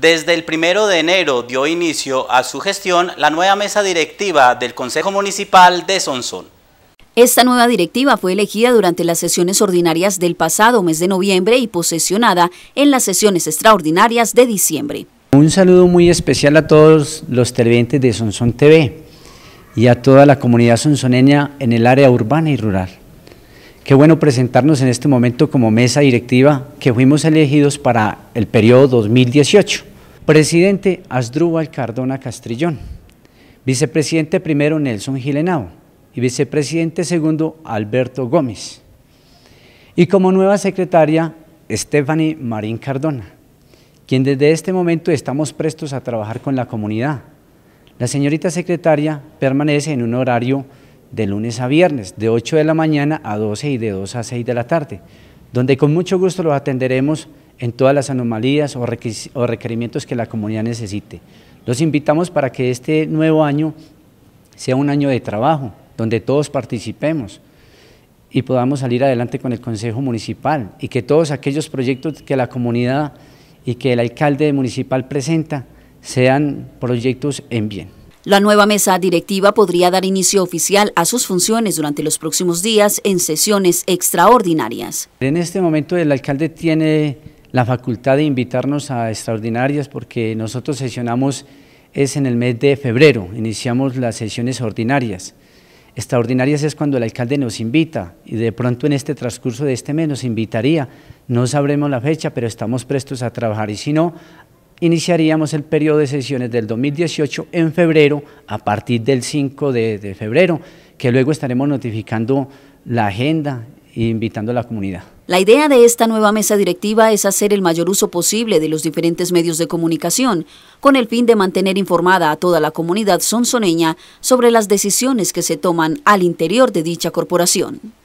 Desde el primero de enero dio inicio a su gestión la nueva mesa directiva del Consejo Municipal de Sonsón. Esta nueva directiva fue elegida durante las sesiones ordinarias del pasado mes de noviembre y posesionada en las sesiones extraordinarias de diciembre. Un saludo muy especial a todos los televidentes de Sonsón TV y a toda la comunidad sonsoneña en el área urbana y rural. Qué bueno presentarnos en este momento como mesa directiva que fuimos elegidos para el periodo 2018 Presidente Asdrúbal Cardona Castrillón. Vicepresidente primero Nelson Gilenao y vicepresidente segundo Alberto Gómez. Y como nueva secretaria, Stephanie Marín Cardona, quien desde este momento estamos prestos a trabajar con la comunidad. La señorita secretaria permanece en un horario de lunes a viernes, de 8 de la mañana a 12 y de 2 a 6 de la tarde, donde con mucho gusto los atenderemos en todas las anomalías o, o requerimientos que la comunidad necesite. Los invitamos para que este nuevo año sea un año de trabajo, donde todos participemos y podamos salir adelante con el Consejo Municipal y que todos aquellos proyectos que la comunidad y que el alcalde municipal presenta sean proyectos en bien. La nueva mesa directiva podría dar inicio oficial a sus funciones durante los próximos días en sesiones extraordinarias. En este momento el alcalde tiene la facultad de invitarnos a extraordinarias porque nosotros sesionamos es en el mes de febrero, iniciamos las sesiones ordinarias. Extraordinarias es cuando el alcalde nos invita y de pronto en este transcurso de este mes nos invitaría. No sabremos la fecha, pero estamos prestos a trabajar y si no, iniciaríamos el periodo de sesiones del 2018 en febrero a partir del 5 de, de febrero, que luego estaremos notificando la agenda e invitando a la comunidad. La idea de esta nueva mesa directiva es hacer el mayor uso posible de los diferentes medios de comunicación, con el fin de mantener informada a toda la comunidad sonsoneña sobre las decisiones que se toman al interior de dicha corporación.